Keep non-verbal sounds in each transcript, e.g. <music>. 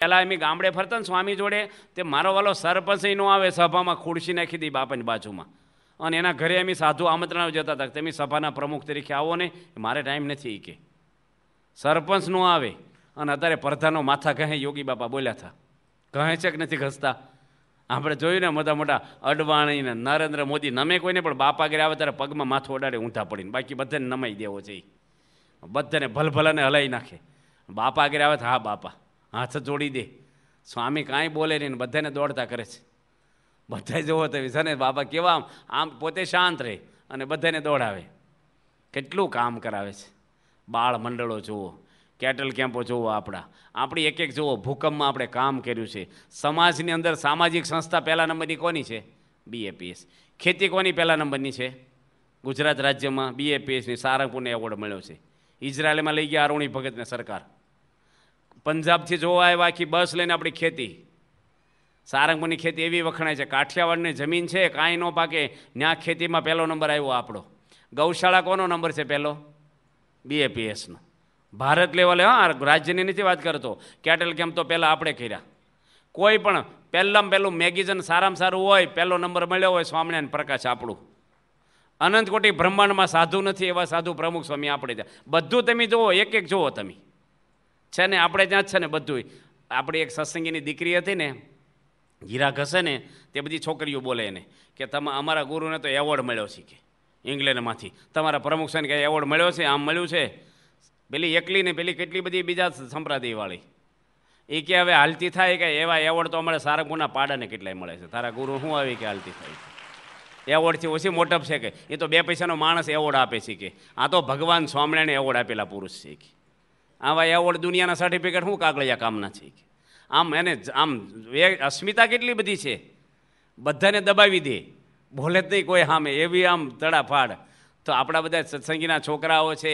પહેલાં એમ ગામડે ફરતા ને સ્વામી જોડે તે મારો વાલો સરપંચ નો આવે સભામાં ખુરશી નાખી દી બાપની બાજુમાં અને એના ઘરે એમ સાધુ આમંત્રણ જતા હતા તેમી સભાના પ્રમુખ તરીકે આવો ને મારે ટાઈમ નથી કે સરપંચ નો આવે અને અત્યારે પડધાનો માથા કહે યોગી બાપા બોલ્યા હતા કહે છે કે નથી ઘસતા આપણે જોયું ને મોટા મોટા અડવાણી ને નરેન્દ્ર મોદી નમે કોઈને પણ બાપા ઘરે આવે ત્યારે પગમાં માથું ઓડાડે ઊંધા પડીને બાકી બધાને નમાઈ દેવો જોઈએ બધાને ભલભલાને હલાવી નાખે બાપા ઘરે આવે હા બાપા હાથ જોડી દે સ્વામી કાંઈ બોલે નહીં બધાને દોડતા કરે છે બધા જોવો તો વિસાને બાબા કેવા આમ આમ પોતે શાંત રહે અને બધાને દોડાવે કેટલું કામ કરાવે છે બાળ મંડળો જુઓ કેટલ કેમ્પો જુઓ આપણા આપણી એક એક જુઓ ભૂકંપમાં આપણે કામ કર્યું છે સમાજની અંદર સામાજિક સંસ્થા પહેલા નંબરની કોની છે બીએપીએસ ખેતી કોની પહેલા નંબરની છે ગુજરાત રાજ્યમાં બીએપીએસની સારંગપુરને એવોર્ડ મળ્યો છે ઇઝરાયલમાં લઈ ગયા અરુણી ભગતને સરકાર પંજાબથી જોવા આવ્યા આખી બસ લઈને આપણી ખેતી સારંગપુરની ખેતી એવી વખણાય છે કાઠિયાવાડની જમીન છે કાંઈ ન પાકે ત્યાં ખેતીમાં પહેલો નંબર આવ્યો આપણો ગૌશાળા કોનો નંબર છે પહેલો બીએપીએસનો ભારત લેવલે હા રાજ્યની નથી વાત કરતો કેટલ કેમ તો પહેલાં આપણે કર્યા કોઈ પણ પહેલાં પહેલું મેગેઝન સારામાં સારું હોય પહેલો નંબર મળ્યો હોય સ્વામિનારાયણ પ્રકાશ આપણું અનંતકોટી બ્રહ્માંડમાં સાધુ નથી એવા સાધુ પ્રમુખ સ્વામી આપણે ત્યાં બધું તમે જુઓ એક એક જુઓ તમે છે ને આપણે ત્યાં જ છે ને બધું આપણી એક સત્સંગીની દીકરી હતી ને હીરા ઘસે ને તે બધી છોકરીઓ બોલે એને કે તમે અમારા ગુરુને તો એવોર્ડ મળ્યો છે કે ઇંગ્લેન્ડમાંથી તમારા પ્રમુખ સાહેબ કે એવોર્ડ મળ્યો છે આમ મળ્યું છે પેલી એકલી ને પેલી કેટલી બધી બીજા સંપ્રદાયવાળી એ કે હવે હાલતી થાય કે એવા એવોર્ડ તો અમારે સારંગપુરના પાડાને કેટલાય મળે છે તારા ગુરુ શું આવી કે હાલતી થાય એવોર્ડથી ઓછી મોટપ છે કે એ તો બે પૈસાનો માણસ એવોર્ડ આપે છે કે આ તો ભગવાન સ્વામિનારાયણ એવોર્ડ આપેલા પુરુષ છે કે આવા એવોર્ડ દુનિયાના સર્ટિફિકેટ હું કાગળિયા કામના છે આમ એને આમ એ અસ્મિતા કેટલી બધી છે બધાને દબાવી દે ભોલે જ નહીં કોઈ સામે એવી આમ તડાફાડ તો આપણા બધા સત્સંગીના છોકરાઓ છે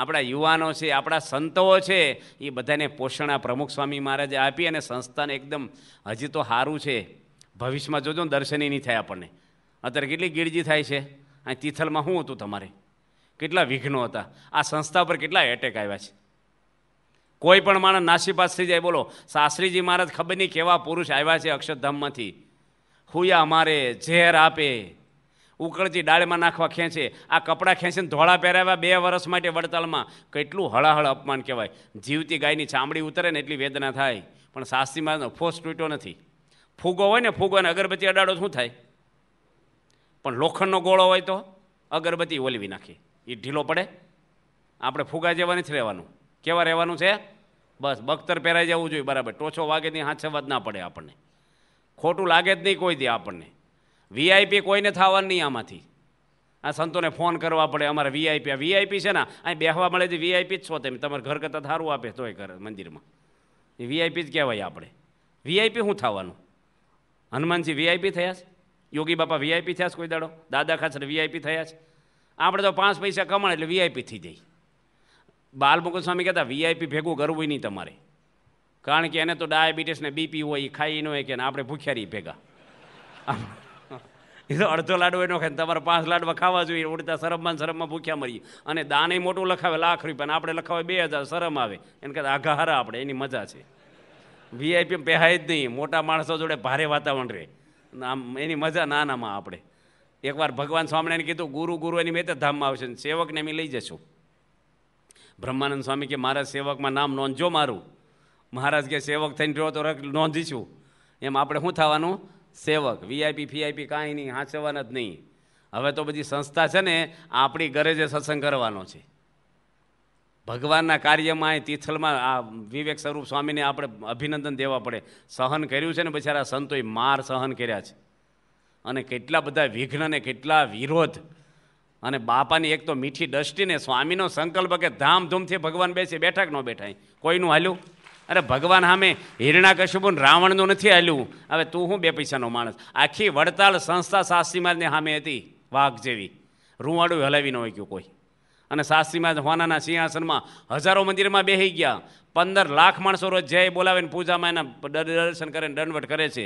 આપણા યુવાનો છે આપણા સંતો છે એ બધાને પોષણ આ પ્રમુખ સ્વામી મહારાજે આપી અને સંસ્થાને એકદમ હજી તો સારું છે ભવિષ્યમાં જોજો દર્શની નહીં થાય આપણને અત્યારે કેટલી ગીરજી થાય છે અહીં તિથલમાં શું હતું તમારે કેટલા વિઘ્નો હતા આ સંસ્થા પર કેટલા એટેક આવ્યા છે કોઈ પણ માણસ નાસીપાસ થઈ જાય બોલો શાસ્ત્રીજી મહારાજ ખબર નહીં કેવા પુરુષ આવ્યા છે અક્ષરધામમાંથી હુયા મારે ઝેર આપે ઉકળજી ડાળમાં નાખવા ખેંચે આ કપડાં ખેંચીને ધોળા પહેરાવ્યા બે વર્ષ માટે વડતાલમાં કેટલું હળાહળ અપમાન કહેવાય જીવતી ગાયની ચામડી ઉતરે ને એટલી વેદના થાય પણ શાસ્ત્રીમાં ફોસ તૂટ્યો નથી ફૂગો હોય ને ફૂગો અને અગરબત્તી અડાડો શું થાય પણ લોખંડનો ગોળો હોય તો અગરબત્તી ઓલવી નાખે એ ઢીલો પડે આપણે ફુગા જેવા જ રહેવાનું કેવા રહેવાનું છે બસ બખ્તર પહેરાઈ જવું જોઈએ બરાબર ટોછો વાગે નહીં હાથ વાત ના પડે આપણને ખોટું લાગે જ નહીં કોઈ દે આપણને વીઆઈપી કોઈને થવાનું નહીં આમાંથી આ સંતોને ફોન કરવા પડે અમારે વીઆઈપી આ વીઆઈપી છે ને અહીં બેહવા મળે છે વીઆઈપી જ છો તમે તમારે ઘર કરતાં સારું આપે તો એ ઘર મંદિરમાં એ વીઆઈપી જ કહેવાય આપણે વીઆઈપી શું થવાનું હનુમાનજી વીઆઈપી થયા છે યોગી બાપા વીઆઈપી થયા છે કોઈ દાડો દાદા ખાચર વીઆઈપી થયા છે આપણે તો પાંચ પૈસા કમાણ એટલે વીઆઈપી થઈ જાય બાલમુકુદ સ્વામી કહેતા વીઆઈપી ભેગું કરવું નહીં તમારે કારણ કે એને તો ડાયાબિટીસ ને બીપી હોય એ ખાઈ ન હોય કે આપણે ભૂખ્યારી ભેગા એ તો અડધો લાડુ એનો ખાય તમારે પાંચ લાડવા ખાવા જોઈએ ઉડતા શરમમાં શરમમાં ભૂખ્યા મરીએ અને દાને મોટું લખાવે લાખ રૂપિયા આપણે લખાવે બે હજાર શરમ આવે એને કદાચ આઘાહારા આપણે એની મજા છે વીઆઈપી પહેરાય જ નહીં મોટા માણસો જોડે ભારે વાતાવરણ રહે આમ એની મજા નાનામાં આપણે એકવાર ભગવાન સ્વામિનારાયણ કીધું ગુરુ ગુરુ એની મેં તો ધામમાં આવશે સેવકને અમે લઈ જશું બ્રહ્માનંદ સ્વામી કે મારા સેવકમાં નામ નોંધજો મારું મહારાજ કે સેવક થઈને રહ્યો તો નોંધીશું એમ આપણે શું થવાનું સેવક વીઆઈપી ફીઆઈપી કાંઈ નહીં હાંચવાના જ નહીં હવે તો બધી સંસ્થા છે ને આપણી ઘરે જે સત્સંગ કરવાનો છે ભગવાનના કાર્યમાં તિથલમાં આ વિવેક સ્વરૂપ સ્વામીને આપણે અભિનંદન દેવા પડે સહન કર્યું છે ને બિચારા સંતોએ માર સહન કર્યા છે અને કેટલા બધા વિઘ્નને કેટલા વિરોધ અને બાપાની એક તો મીઠી દ્રષ્ટિને સ્વામીનો સંકલ્પ કે ધામધૂમથી ભગવાન બેસે બેઠક ન બેઠાય કોઈનું હાલ્યું અરે ભગવાન સામે હિરણાકશ્યપુન રાવણનું નથી હાલ્યું હવે તું શું બે પૈસાનો માણસ આખી વડતાલ સંસ્થા શાસ્ત્રી મહારાજની સામે હતી વાઘ જેવી રૂવાડું હલાવી ન હોય કોઈ અને શાસ્ત્રી મહારાજ હોનાના સિંહાસનમાં હજારો મંદિરમાં બેસી ગયા પંદર લાખ માણસો રોજ જય બોલાવીને પૂજામાં એના દર્શન કરે દંડવટ કરે છે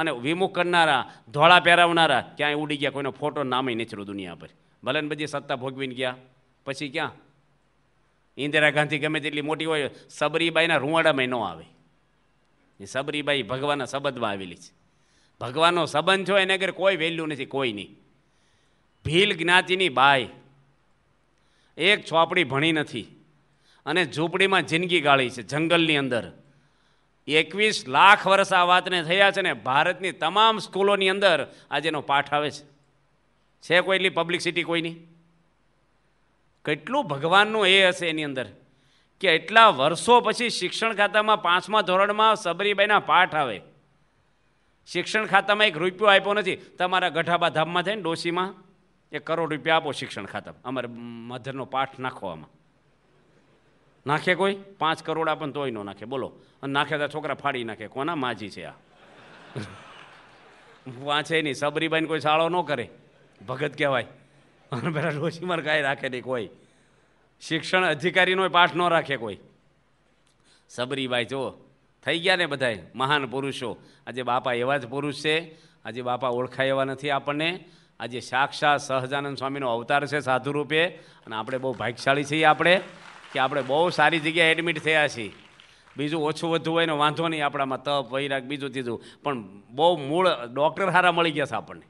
અને વિમુખ કરનારા ધોળા પહેરાવનારા ક્યાંય ઉડી ગયા કોઈનો ફોટો નામે નીચરું દુનિયા પર ભલે ને બધી સત્તા ભોગવીને ગયા પછી ક્યાં ઇન્દિરા ગાંધી ગમે તેટલી મોટી હોય સબરીબાઈના રૂવાડામાં ન આવે એ સબરીબાઈ ભગવાનના સંબંધમાં આવેલી છે ભગવાનનો સંબંધ છો એને અગર કોઈ વેલ્યુ નથી કોઈ નહીં ભીલ જ્ઞાતિની બાઈ એક છોપડી ભણી નથી અને ઝૂંપડીમાં જિંદગી ગાળી છે જંગલની અંદર એકવીસ લાખ વર્ષ આ વાતને થયા છે ને ભારતની તમામ સ્કૂલોની અંદર આજે એનો પાઠ આવે છે છે કોઈ એટલી પબ્લિસિટી કોઈની કેટલું ભગવાનનું એ હશે એની અંદર કે એટલા વર્ષો પછી શિક્ષણ ખાતામાં પાંચમા ધોરણમાં સબરીબાઈના પાઠ આવે શિક્ષણ ખાતામાં એક રૂપિયો આપ્યો નથી તમારા ગઢાબા ધામમાં થાય ને ડોશીમાં એક કરોડ રૂપિયા આપો શિક્ષણ ખાતામાં અમારે મધરનો પાઠ નાખવામાં નાખે કોઈ પાંચ કરોડ આપણ તોય ન નાખે બોલો અને નાખે તો છોકરા ફાડી નાખે કોના માજી છે આ વાંચે નહીં સબરીબાઈને કોઈ શાળો ન કરે ભગત કહેવાય અને પેલા ડોશીમાર કાંઈ રાખે નહીં કોઈ શિક્ષણ અધિકારીનો પાઠ ન રાખે કોઈ સબરીભાઈ જો થઈ ગયા ને બધાય મહાન પુરુષો આજે બાપા એવા જ પુરુષ છે આજે બાપા ઓળખાય એવા નથી આપણને આજે સાક્ષાત સહજાનંદ સ્વામીનો અવતાર છે સાધુરૂપે અને આપણે બહુ ભાગ્યશાળી છીએ આપણે કે આપણે બહુ સારી જગ્યાએ એડમિટ થયા છીએ બીજું ઓછું વધુ હોય ને વાંધો નહીં આપણામાં તપ વૈરાગ બીજું ત્રીજું પણ બહુ મૂળ ડૉક્ટર સારા મળી ગયા છે આપણને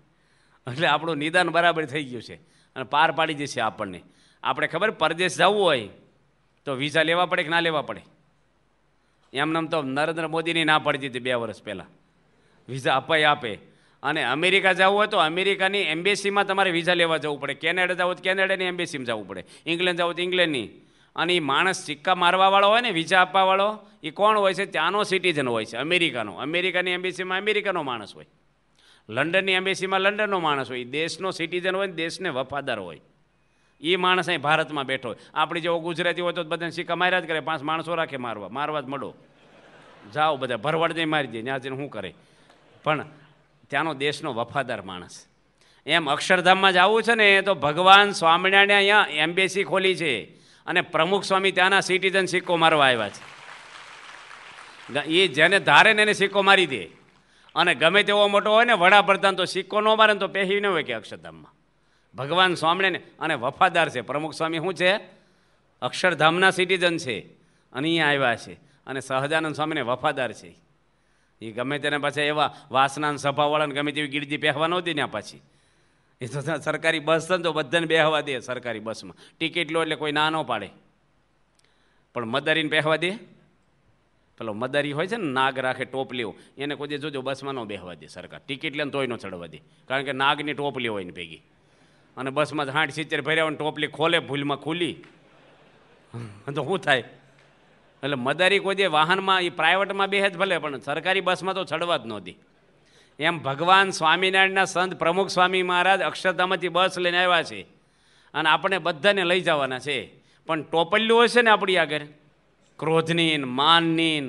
એટલે આપણું નિદાન બરાબર થઈ ગયું છે અને પાર પાડી દેશે આપણને આપણે ખબર પરદેશ જવું હોય તો વિઝા લેવા પડે કે ના લેવા પડે એમનેમ તો નરેન્દ્ર મોદીની ના પડતી હતી બે વર્ષ પહેલાં વિઝા અપાય આપે અને અમેરિકા જવું હોય તો અમેરિકાની એમ્બેસીમાં તમારે વિઝા લેવા જવું પડે કેનેડા જવું તો કેનેડાની એમ્બેસીમાં જવું પડે ઇંગ્લેન્ડ જવું તો ઇંગ્લેન્ડની અને એ માણસ સિક્કા મારવાવાળો હોય ને વિઝા આપવાવાળો એ કોણ હોય છે ત્યાંનો સિટીઝન હોય છે અમેરિકાનો અમેરિકાની એમ્બેસીમાં અમેરિકાનો માણસ હોય લંડનની એમ્બેસીમાં લંડનનો માણસ હોય દેશનો સિટીઝન હોય દેશને વફાદાર હોય એ માણસ અહીં ભારતમાં બેઠો હોય આપણે જેવો ગુજરાતી હોય તો બધાને સિક્કા માર્યા જ કરે પાંચ માણસો રાખે મારવા મારવા જ મળો જાઓ બધા ભરવાડ જઈ મારી દે ત્યાં જઈને શું કરે પણ ત્યાંનો દેશનો વફાદાર માણસ એમ અક્ષરધામમાં જ આવું છે ને તો ભગવાન સ્વામિનારાયણે અહીંયા એમ્બેસી ખોલી છે અને પ્રમુખ સ્વામી ત્યાંના સિટીઝન સિક્કો મારવા આવ્યા છે એ જેને ધારે ને એને સિક્કો મારી દે અને ગમે તેવો મોટો હોય ને વડાપ્રધાન તો સિક્કો ન મારે તો પહેરી ન હોય કે અક્ષરધામમાં ભગવાન સ્વામીને અને વફાદાર છે પ્રમુખ સ્વામી શું છે અક્ષરધામના સિટીઝન છે અને અહીંયા આવ્યા છે અને સહજાનંદ સ્વામીને વફાદાર છે એ ગમે તેને પાછા એવા વાસના સભાવાળાને ગમે તેવી ગીરજી પહેરવા નહોતી ત્યાં પાછી એ તો સરકારી બસ છે ને તો બધાને બેહવા દે સરકારી બસમાં ટિકિટ લો એટલે કોઈ ના ન પાડે પણ મદારીને પહેરવા દે પેલો મદારી હોય છે ને નાગ રાખે ટોપલીઓ એને કોઈ જોજો બસમાં ન બેહવા દે સરકાર ટિકિટ લઈને તોય ન ચડવા દે કારણ કે નાગની ટોપલી હોય ને ભેગી અને બસમાં હાંઠ સિત્તેર ભર્યા હોય ને ટોપલી ખોલે ભૂલમાં ખુલી <laughs> તો શું થાય એટલે મદારી કોઈ જે વાહનમાં એ પ્રાઇવેટમાં બેહે જ ભલે પણ સરકારી બસમાં તો ચડવા જ નહોતી એમ ભગવાન સ્વામિનારાયણના સંત પ્રમુખ સ્વામી મહારાજ અક્ષરધામથી બસ લઈને આવ્યા છે અને આપણે બધાને લઈ જવાના છે પણ ટોપલ્યું હશે ને આપણી આગળ ક્રોધની માનની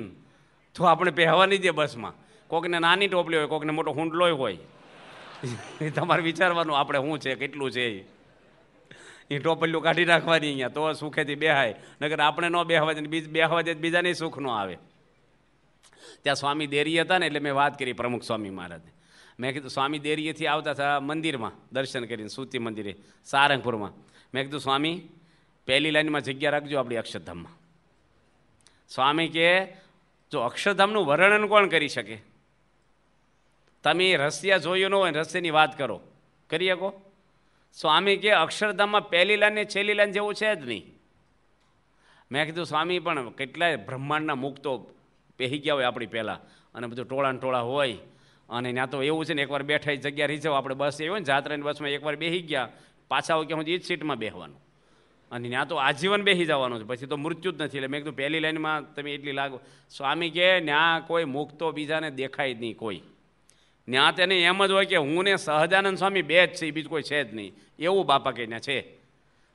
તો આપણે પહેવાની છે બસમાં કોકને નાની ટોપલી હોય કોકને મોટો હુંડલો હોય એ તમારે વિચારવાનું આપણે શું છે કેટલું છે એ ટોપલીઓ કાઢી નાખવાની અહીંયા તો સુખેથી બેહાય નગર આપણે ન બેહવા જાય બીજ બેહવા જાય બીજાને સુખ ન આવે ત્યાં સ્વામી દેરી હતા ને એટલે મેં વાત કરી પ્રમુખ સ્વામી મહારાજ મેં કીધું સ્વામી દેરીએથી આવતા હતા મંદિરમાં દર્શન કરીને સૂતી મંદિરે સારંગપુરમાં મેં કીધું સ્વામી પહેલી લાઇનમાં જગ્યા રાખજો આપણી અક્ષરધામમાં સ્વામી કે જો અક્ષરધામનું વર્ણન કોણ કરી શકે તમે રસિયા જોયું ન હોય રસિયાની વાત કરો કરી શકો સ્વામી કે અક્ષરધામમાં પહેલી લાઈન ને છેલ્લી લાઈન જેવું છે જ નહીં મેં કીધું સ્વામી પણ કેટલાય બ્રહ્માંડના મુક્તો પહેરી ગયા હોય આપણી પહેલાં અને બધું ટોળા ટોળા હોય અને ત્યાં તો એવું છે ને એકવાર બેઠા જગ્યા રહી જાવ આપણે બસ એવી હોય ને જાત્રાની બસમાં એકવાર બેસી ગયા પાછા હોય કે હું એ જ સીટમાં બેહવાનું અને ત્યાં તો આજીવન બેસી જવાનું છે પછી તો મૃત્યુ જ નથી એટલે મેં કીધું પહેલી લાઈનમાં તમે એટલી લાગો સ્વામી કે ત્યાં કોઈ મુક્તો બીજાને દેખાય જ નહીં કોઈ ત્યાં તેને એમ જ હોય કે હું ને સહજાનંદ સ્વામી બે જ છે એ બીજું કોઈ છે જ નહીં એવું બાપા કે ત્યાં છે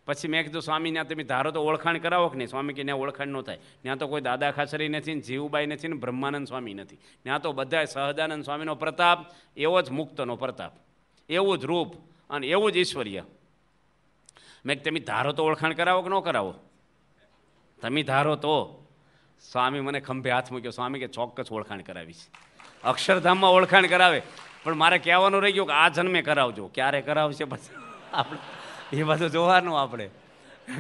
પછી મેં કીધું સ્વામી ત્યાં તમે ધારો તો ઓળખાણ કરાવો કે નહીં સ્વામી કે ત્યાં ઓળખાણ ન થાય ત્યાં તો કોઈ દાદા ખાસરી નથી ને જીવબાઈ નથી ને બ્રહ્માનંદ સ્વામી નથી ત્યાં તો બધા સહજાનંદ સ્વામીનો પ્રતાપ એવો જ મુક્તનો પ્રતાપ એવું જ રૂપ અને એવું જ ઈશ્વર્ય મેં તમે ધારો તો ઓળખાણ કરાવો કે ન કરાવો તમે ધારો તો સ્વામી મને ખંભે હાથ મૂક્યો સ્વામી કે ચોક્કસ ઓળખાણ કરાવીશ અક્ષરધામમાં ઓળખાણ કરાવે પણ મારે કહેવાનું રહી ગયું કે આ જન્મે કરાવજો ક્યારે કરાવશે પછી આપણે એ બધું જોવાનું આપણે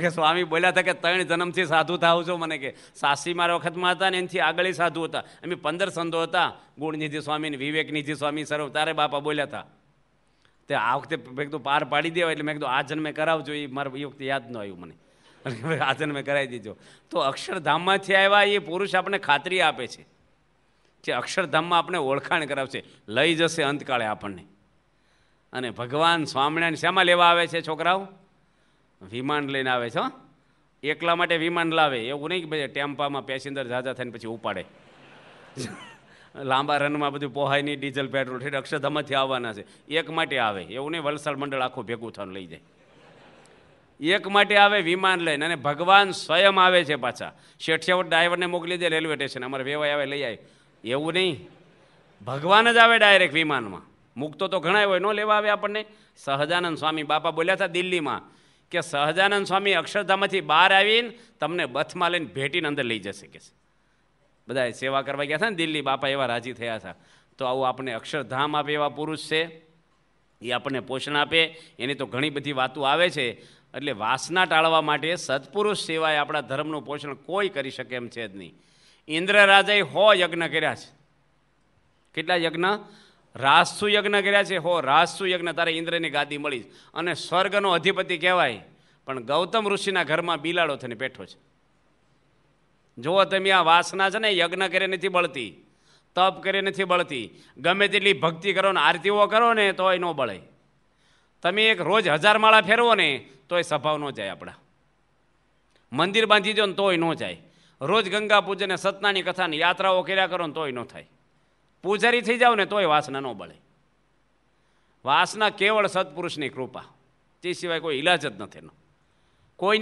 કે સ્વામી બોલ્યા હતા કે ત્રણ જન્મથી સાધુ થાવ છો મને કે સાસી મારા વખતમાં હતા ને એનાથી આગળ સાધુ હતા અમે પંદર સંતો હતા ગુણનિધિ સ્વામી વિવેકનિધિ સ્વામી સર્વ તારે બાપા બોલ્યા હતા તે આ વખતે મેં કીધું પાર પાડી દેવાય એટલે મેં કીધું આ જન્મે કરાવજો એ મારા એ વખતે યાદ ન આવ્યું મને આ જન્મે કરાવી દીધો તો અક્ષરધામમાંથી આવ્યા એ પુરુષ આપણને ખાતરી આપે છે જે અક્ષરધામમાં આપણે ઓળખાણ કરાવશે લઈ જશે અંતકાળે આપણને અને ભગવાન સ્વામિનારાયણ શેમાં લેવા આવે છે છોકરાઓ વિમાન લઈને આવે છે એકલા માટે વિમાન લાવે એવું નહીં કે ભાઈ ટેમ્પામાં પેસેન્જર ઝાઝા થઈને પછી ઉપાડે લાંબા રનમાં બધું પોહાય નહીં ડીઝલ પેટ્રોલ ઠેઠ અક્ષરધામથી આવવાના છે એક માટે આવે એવું નહીં વલસાડ મંડળ આખું ભેગું થવાનું લઈ જાય એક માટે આવે વિમાન લઈને અને ભગવાન સ્વયં આવે છે પાછા શેઠિયાવટ ડ્રાઈવરને મોકલી દે રેલવે સ્ટેશન અમારે વેવાય આવે લઈ આવે એવું નહીં ભગવાન જ આવે ડાયરેક્ટ વિમાનમાં મુકતો તો ઘણા હોય ન લેવા આવે આપણને સહજાનંદ સ્વામી બાપા બોલ્યા હતા દિલ્હીમાં કે સહજાનંદ સ્વામી અક્ષરધામથી બહાર આવીને તમને બથમાં લઈને ભેટીને અંદર લઈ જશે કે છે બધા સેવા કરવા ગયા હતા ને દિલ્હી બાપા એવા રાજી થયા હતા તો આવું આપણને અક્ષરધામ આપે એવા પુરુષ છે એ આપણને પોષણ આપે એની તો ઘણી બધી વાતો આવે છે એટલે વાસના ટાળવા માટે સત્પુરુષ સિવાય આપણા ધર્મનું પોષણ કોઈ કરી શકે એમ છે જ નહીં ઇન્દ્રરાજાએ હો યજ્ઞ કર્યા છે કેટલા યજ્ઞ રાસુ યજ્ઞ કર્યા છે હો રાસુ યજ્ઞ તારે ઇન્દ્રની ગાદી મળી અને સ્વર્ગનો અધિપતિ કહેવાય પણ ગૌતમ ઋષિના ઘરમાં બિલાડો થઈને બેઠો છે જુઓ તમે આ વાસના છે ને યજ્ઞ કરી નથી બળતી તપ કરી નથી બળતી ગમે તેટલી ભક્તિ કરો ને આરતીઓ કરો ને તો એ ન બળે તમે એક રોજ હજાર માળા ફેરવો ને તોય એ સ્વભાવ ન જાય આપણા મંદિર બાંધી દો ને તોય ન જાય રોજ ગંગા પૂજન સતનાની કથાની યાત્રાઓ કર્યા કરો ને તોય ન થાય પૂજારી થઈ જાઓ ને તોય વાસના ન બળે વાસના કેવળ સત્પુરુષની કૃપા તે સિવાય કોઈ ઇલાજ જ નથી એનો કોઈ